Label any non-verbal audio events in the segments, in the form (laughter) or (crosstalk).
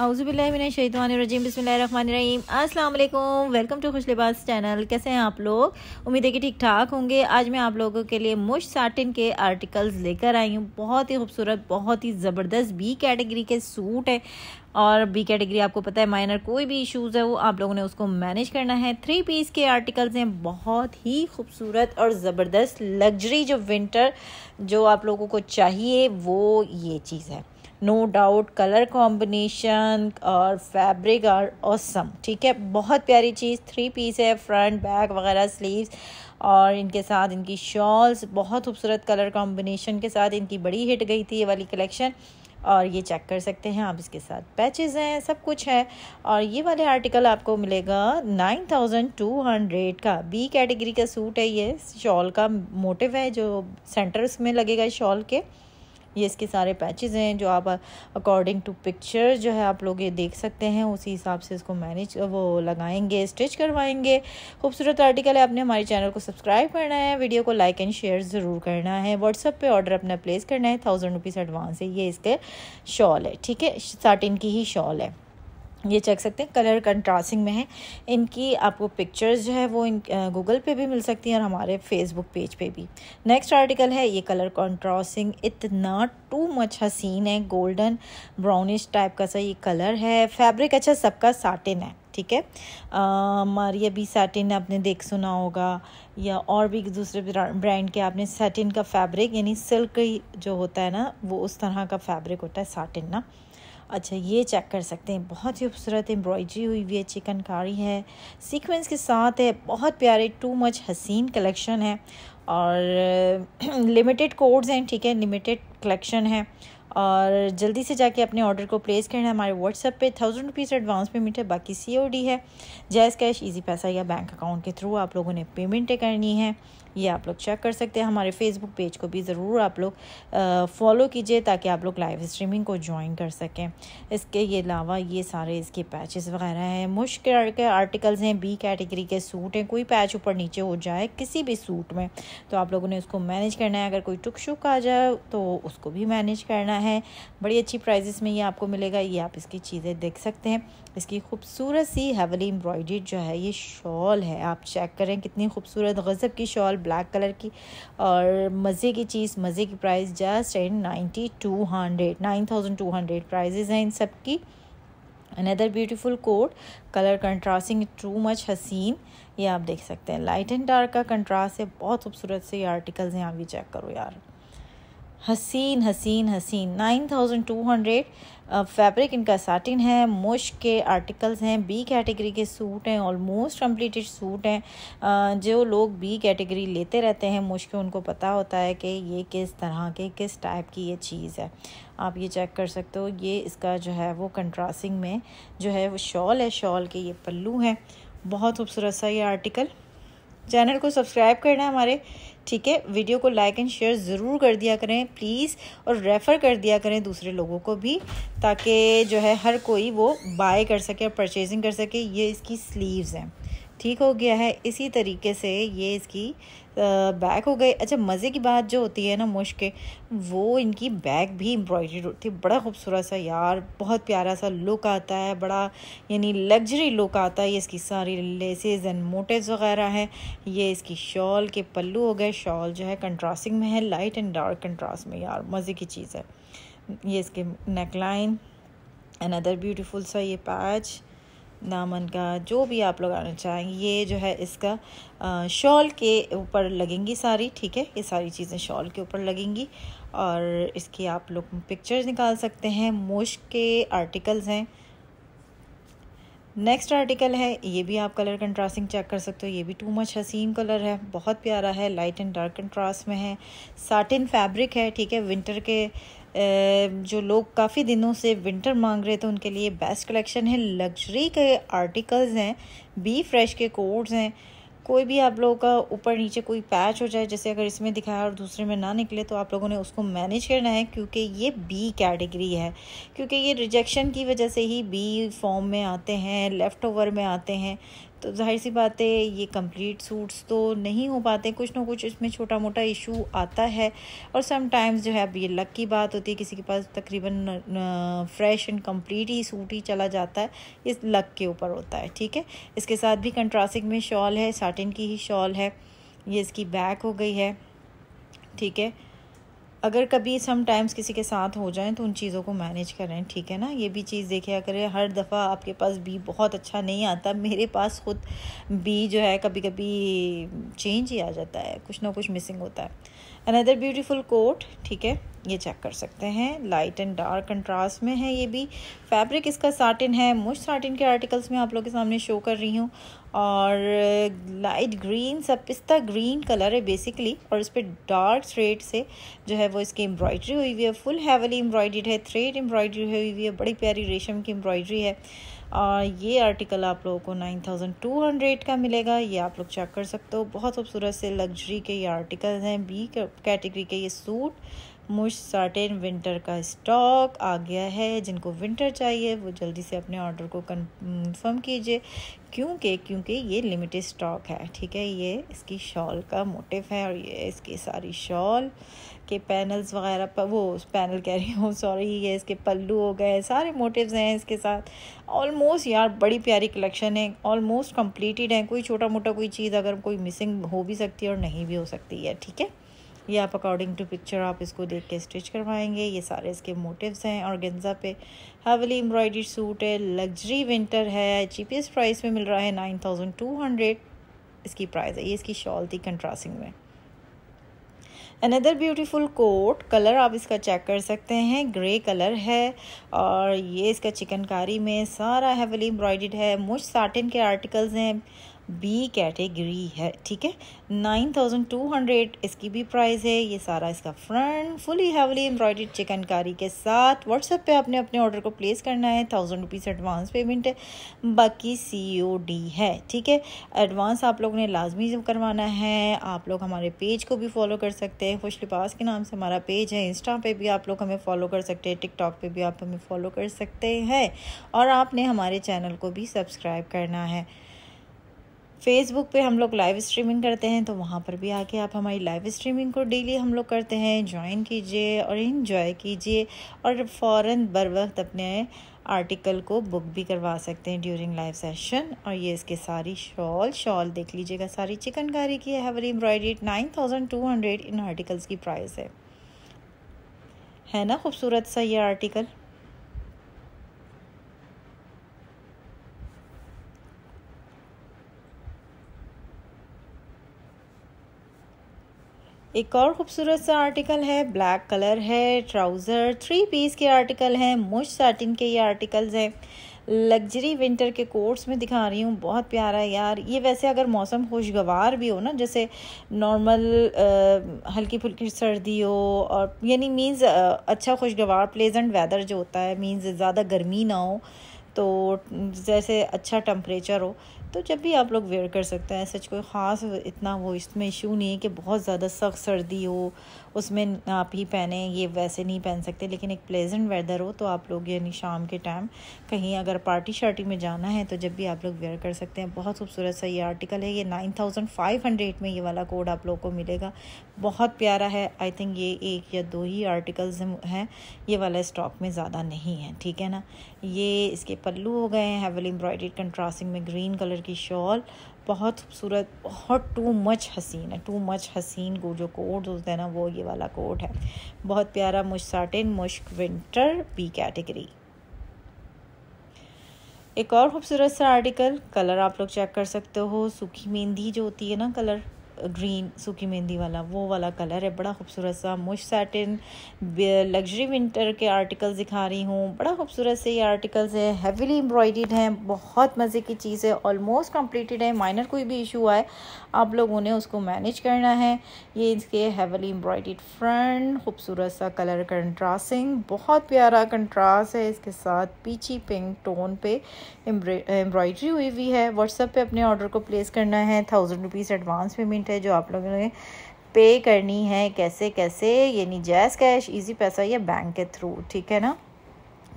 अस्सलाम बसमीम welcome to खुश लिबास चैनल कैसे हैं आप लोग उम्मीद है कि ठीक ठाक होंगे आज मैं आप लोगों के लिए मुश साटिन के आर्टिकल्स लेकर आई हूँ बहुत ही खूबसूरत बहुत ही ज़बरदस्त बी कैटेगरी के सूट है और बी कैटेगरी आपको पता है माइनर कोई भी इशूज़ है वो आप लोगों ने उसको मैनेज करना है थ्री पीस के आर्टिकल्स हैं बहुत ही खूबसूरत और ज़बरदस्त लग्जरी जो विंटर जो आप लोगों को चाहिए वो ये चीज़ है नो डाउट कलर कॉम्बिनेशन और फैब्रिक और ऑसम ठीक है बहुत प्यारी चीज़ थ्री पीस है फ्रंट बैक वगैरह स्लीव्स और इनके साथ इनकी शॉल्स बहुत खूबसूरत कलर कॉम्बिनेशन के साथ इनकी बड़ी हिट गई थी ये वाली कलेक्शन और ये चेक कर सकते हैं आप इसके साथ पैचेज हैं सब कुछ है और ये वाले आर्टिकल आपको मिलेगा नाइन थाउजेंड टू हंड्रेड का बी कैटेगरी का सूट है ये शॉल का मोटिव है जो सेंटर्स में लगेगा शॉल के ये इसके सारे पैचेज हैं जो आप अकॉर्डिंग टू पिक्चर जो है आप लोग ये देख सकते हैं उसी हिसाब से इसको मैनेज वो लगाएंगे स्टिच करवाएंगे खूबसूरत आर्टिकल है आपने हमारे चैनल को सब्सक्राइब करना है वीडियो को लाइक एंड शेयर ज़रूर करना है व्हाट्सअप पर ऑर्डर अपना प्लेस करना है थाउजेंड रुपीज़ एडवांस है ये इसके शॉल है ठीक है साटिन की ही शॉल है ये चेक सकते हैं कलर कंट्रास्टिंग में है इनकी आपको पिक्चर्स जो है वो इन गूगल पे भी मिल सकती हैं और हमारे फेसबुक पेज पे भी नेक्स्ट आर्टिकल है ये कलर कंट्रास्टिंग इतना टू मच हसीन है गोल्डन ब्राउनिश टाइप का सा ये कलर है फैब्रिक अच्छा सबका साटिन है ठीक है मारिया बी सैटिन आपने देख सुना होगा या और भी दूसरे ब्रांड के आपने सैटिन का फैब्रिक यानी सिल्क जो होता है ना वो उस तरह का फैब्रिक होता है साटिन ना अच्छा ये चेक कर सकते हैं बहुत ही खूबसूरत एम्ब्रॉयडरी हुई हुई है चिकनकारी है सीक्वेंस के साथ है बहुत प्यारे टू मच हसीन कलेक्शन है और लिमिटेड (clears throat) कोड्स हैं ठीक है लिमिटेड कलेक्शन है और जल्दी से जाके अपने ऑर्डर को प्लेस करना हमारे व्हाट्सएप पे थाउजेंड रुपीज़ एडवांस पेमेंट है बाकी सी है जैस कैश इजी पैसा या बैंक अकाउंट के थ्रू आप लोगों ने पेमेंटें करनी है ये आप लोग चेक कर सकते हैं हमारे फेसबुक पेज को भी ज़रूर आप लोग फॉलो कीजिए ताकि आप लोग लाइव स्ट्रीमिंग को ज्वाइन कर सकें इसके अलावा ये सारे इसके पैचेस वगैरह हैं मुश्किल के आर्टिकल्स हैं बी कैटेगरी के सूट हैं कोई पैच ऊपर नीचे हो जाए किसी भी सूट में तो आप लोगों ने उसको मैनेज करना है अगर कोई टुक शुक आ जाए तो उसको भी मैनेज करना है बड़ी अच्छी प्राइजेस में ये आपको मिलेगा ये आप इसकी चीज़ें देख सकते हैं इसकी खूबसूरत सी हेवली एम्ब्रॉयड्री जो है ये शॉल है आप चेक करें कितनी खूबसूरत गज़ब की शॉल ब्लैक कलर की और मज़े की चीज़ मज़े की price just and ninety two hundred nine thousand two hundred prices हैं इन सब की another beautiful coat colour contrasting too much हसीन ये आप देख सकते हैं लाइट एंड डार्क का कंट्रास्ट है बहुत खूबसूरत से ये आर्टिकल्स हैं आप भी चेक करो यार हसीन हसीन हसीन nine thousand two hundred fabric इनका साटिन है मुश के आर्टिकल्स हैं बी कैटेगरी के सूट हैं ऑलमोस्ट कम्प्लीटेड सूट हैं जो लोग बी कैटेगरी लेते रहते हैं मुश के उनको पता होता है कि ये किस तरह के किस टाइप की ये चीज़ है आप ये चेक कर सकते हो ये इसका जो है वो कंट्रास्टिंग में जो है वो शॉल है शॉल के ये पल्लू हैं बहुत खूबसूरत सा ये आर्टिकल चैनल को सब्सक्राइब करना है हमारे ठीक है वीडियो को लाइक एंड शेयर ज़रूर कर दिया करें प्लीज़ और रेफ़र कर दिया करें दूसरे लोगों को भी ताकि जो है हर कोई वो बाय कर सके और परचेजिंग कर सके ये इसकी स्लीव्स हैं ठीक हो गया है इसी तरीके से ये इसकी बैक हो गई अच्छा मज़े की बात जो होती है ना मुश्क वो इनकी बैक भी एम्ब्रॉयडरी होती है बड़ा खूबसूरत सा यार बहुत प्यारा सा लुक आता है बड़ा यानी लग्जरी लुक आता है ये इसकी सारी लेसेज एंड मोटेज़ वगैरह हैं ये इसकी शॉल के पल्लू हो गए शॉल जो है कंट्रास्टिंग में है लाइट एंड डार्क कंट्रास्ट में यार मज़े की चीज़ है ये इसके नेकलाइन एंड अदर ब्यूटीफुल सा ये पैच दामन का जो भी आप लोग आना चाहेंगे ये जो है इसका शॉल के ऊपर लगेंगी सारी ठीक है ये सारी चीज़ें शॉल के ऊपर लगेंगी और इसकी आप लोग पिक्चर्स निकाल सकते हैं मोश के आर्टिकल्स हैं नेक्स्ट आर्टिकल है ये भी आप कलर कंट्रास्टिंग चेक कर सकते हो ये भी टू मच हसीन कलर है बहुत प्यारा है लाइट एंड डार्क कंट्रास्ट में है साटिन फैब्रिक है ठीक है विंटर के जो लोग काफ़ी दिनों से विंटर मांग रहे थे उनके लिए बेस्ट कलेक्शन है लग्जरी के आर्टिकल्स हैं बी फ्रेश के कोड्स हैं कोई भी आप लोगों का ऊपर नीचे कोई पैच हो जाए जैसे अगर इसमें दिखाया और दूसरे में ना निकले तो आप लोगों ने उसको मैनेज करना है क्योंकि ये बी कैटेगरी है क्योंकि ये रिजेक्शन की वजह से ही बी फॉर्म में आते हैं लेफ़्ट ओवर में आते हैं तो जाहिर सी बात है ये कंप्लीट सूट्स तो नहीं हो पाते कुछ ना कुछ इसमें छोटा मोटा इशू आता है और समटाइम्स जो है अब ये लक की बात होती है किसी के पास तकरीबन फ्रेश एंड कंप्लीट ही सूट ही चला जाता है इस लक के ऊपर होता है ठीक है इसके साथ भी कंट्रासिक में शॉल है साटिन की ही शॉल है ये इसकी बैक हो गई है ठीक है अगर कभी समटाइम्स किसी के साथ हो जाएं तो उन चीज़ों को मैनेज करें ठीक है ना ये भी चीज़ देखिए करें हर दफ़ा आपके पास बी बहुत अच्छा नहीं आता मेरे पास खुद बी जो है कभी कभी चेंज ही आ जाता है कुछ ना कुछ मिसिंग होता है अनदर ब्यूटीफुल कोट ठीक है ये चेक कर सकते हैं लाइट एंड डार्क कंट्रास्ट में है ये भी फैब्रिक इसका साटिन है मुझ साटिन के आर्टिकल्स में आप लोग के सामने शो कर रही हूँ और लाइट ग्रीन सब पिस्ता ग्रीन कलर है बेसिकली और इस पर डार्क थ्रेड से जो है वो इसकी एम्ब्रॉयडरी हुई हुई है फुल हैवली एम्ब्रॉयड्रीड है थ्रेड एम्ब्रॉयडरी हुई हुई है बड़ी प्यारी रेशम की एम्ब्रॉयडरी है और ये आर्टिकल आप लोगों को नाइन थाउजेंड टू हंड्रेड का मिलेगा ये आप लोग चेक कर सकते हो बहुत खूबसूरत से लग्जरी के ये आर्टिकल हैं बी कैटेगरी के ये सूट मुझ सर्टेन विंटर का स्टॉक आ गया है जिनको विंटर चाहिए वो जल्दी से अपने ऑर्डर को कंफर्म कीजिए क्योंकि क्योंकि ये लिमिटेड स्टॉक है ठीक है ये इसकी शॉल का मोटिव है और ये इसकी सारी शॉल के पैनल्स वगैरह पर वो पैनल कह रही हूँ सॉरी ये इसके पल्लू हो गए सारे मोटिव्स हैं इसके साथ ऑलमोस्ट यार बड़ी प्यारी कलेक्शन है ऑलमोस्ट कम्प्लीटेड है कोई छोटा मोटा कोई चीज़ अगर कोई मिसिंग हो भी सकती है और नहीं भी हो सकती है ठीक है ये आप अकॉर्डिंग टू पिक्चर आप इसको देख के स्टिच करवाएंगे ये सारे इसके मोटिव्स हैं और गेंजा पे हेवली एम्ब्रॉयडरी सूट है लग्जरी विंटर है चीपेस्ट प्राइस में मिल रहा है नाइन थाउजेंड टू हंड्रेड इसकी प्राइस है ये इसकी शॉल थी कंट्रास्टिंग में अनदर ब्यूटीफुल कोट कलर आप इसका चेक कर सकते हैं ग्रे कलर है और ये इसका चिकनकारी में सारा हेवली एम्ब्रॉयड है मुझ साटिन के आर्टिकल्स हैं बी कैटेगरी है ठीक है नाइन थाउजेंड टू हंड्रेड इसकी भी प्राइस है ये सारा इसका फ्रंट फुली हैवली एम्ब्रॉयड चिकनकारी के साथ व्हाट्सएप पे आपने अपने ऑर्डर को प्लेस करना है थाउजेंड रुपीज़ एडवांस पेमेंट है बाकी सी ओ डी है ठीक है एडवांस आप लोगों ने लाजमी करवाना है आप लोग हमारे पेज को भी फॉलो कर सकते हैं खुश लिबास के नाम से हमारा पेज है इंस्टा पर भी आप लोग हमें फॉलो कर सकते हैं टिकटॉक पर भी आप हमें फॉलो कर सकते हैं और आपने हमारे चैनल को भी सब्सक्राइब करना है फेसबुक पे हम लोग लाइव स्ट्रीमिंग करते हैं तो वहाँ पर भी आके आप हमारी लाइव स्ट्रीमिंग को डेली हम लोग करते हैं ज्वाइन कीजिए और इन्जॉय कीजिए और फ़ौर बर वक्त अपने आर्टिकल को बुक भी करवा सकते हैं ड्यूरिंग लाइव सेशन और ये इसके सारी शॉल शॉल देख लीजिएगा सारी चिकनकारी की है वरी embroidery nine thousand two hundred इन आर्टिकल्स की प्राइस है है ना खूबसूरत सा ये आर्टिकल एक और खूबसूरत सा आर्टिकल है ब्लैक कलर है ट्राउज़र थ्री पीस के आर्टिकल हैं मुझ साटिन के ये आर्टिकल्स हैं लग्जरी विंटर के कोट्स में दिखा रही हूँ बहुत प्यारा है यार ये वैसे अगर मौसम खुशगवार भी हो ना जैसे नॉर्मल हल्की फुल्की सर्दी हो और यानी मीन्स अच्छा खुशगवार प्लेजेंट वेदर जो होता है मींस ज़्यादा गर्मी ना हो तो जैसे अच्छा टम्परेचर हो तो जब भी आप लोग वेयर कर सकते हैं सच कोई ख़ास इतना वो इसमें इशू नहीं है कि बहुत ज़्यादा सख्त सर्दी हो उसमें आप ही पहने ये वैसे नहीं पहन सकते लेकिन एक प्लेजेंट वेदर हो तो आप लोग यानी शाम के टाइम कहीं अगर पार्टी शार्टी में जाना है तो जब भी आप लोग वेयर कर सकते हैं बहुत खूबसूरत सा ये आर्टिकल है ये नाइन थाउजेंड फाइव हंड्रेड में ये वाला कोड आप लोग को मिलेगा बहुत प्यारा है आई थिंक ये एक या दो ही आर्टिकल्स हैं ये वाला स्टॉक में ज़्यादा नहीं है ठीक है ना ये इसके पल्लू हो गए हैं हेवल एम्ब्रॉयड कंट्रास्टिंग में ग्रीन कलर कलर की शॉल बहुत खूबसूरत बहुत टू मच हसीन है टू मच हसीन को जो कोट होता है ना वो ये वाला कोट है बहुत प्यारा मुश साटिन मुश्क विंटर बी कैटेगरी एक और खूबसूरत सा आर्टिकल कलर आप लोग चेक कर सकते हो सूखी मेहंदी जो होती है ना कलर ग्रीन सूखी मेहंदी वाला वो वाला कलर है बड़ा खूबसूरत सा मुश सैटिन लग्जरी विंटर के आर्टिकल्स दिखा रही हूँ बड़ा खूबसूरत से ये आर्टिकल्स है हैवीली एम्ब्रॉयडेड हैं बहुत मज़े की चीज़ है ऑलमोस्ट कम्प्लीटेड है माइनर कोई भी इशू आए आप लोगों ने उसको मैनेज करना है ये इसके हैवीली एम्ब्रॉयड फ्रंट खूबसूरत सा कलर कंट्रासिंग बहुत प्यारा कंट्रास है इसके साथ पीछी पिंक टोन पे एम्ब्रॉयडरी हुई हुई है व्हाट्सएप पे अपने ऑर्डर को प्लेस करना है thousand rupees advance payment amount है जो आप लोगों ने पे करनी है कैसे कैसे यानी जैस कैश इजी पैसा या बैंक के थ्रू ठीक है ना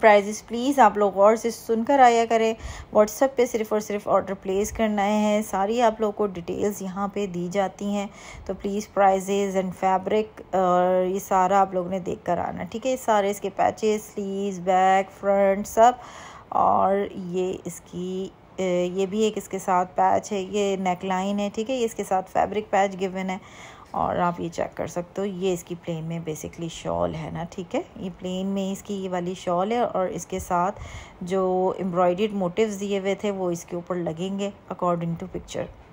प्राइजेस प्लीज़ आप लोग और से सुनकर आया करें व्हाट्सएप पे सिर्फ और सिर्फ ऑर्डर प्लेस करना है सारी आप लोगों को डिटेल्स यहाँ पे दी जाती हैं तो प्लीज़ प्राइजेज एंड फैब्रिक और ये सारा आप लोगों ने देख कर आना ठीक है सारे इसके पैचेस स्लीव बैक फ्रंट सब और ये इसकी ये भी एक इसके साथ पैच है ये नेक लाइन है ठीक है ये इसके साथ फैब्रिक पैच गिवन है और आप ये चेक कर सकते हो ये इसकी प्लेन में बेसिकली शॉल है ना ठीक है ये प्लेन में इसकी ये वाली शॉल है और इसके साथ जो एम्ब्रॉयड मोटिव्स दिए हुए थे वो इसके ऊपर लगेंगे अकॉर्डिंग टू पिक्चर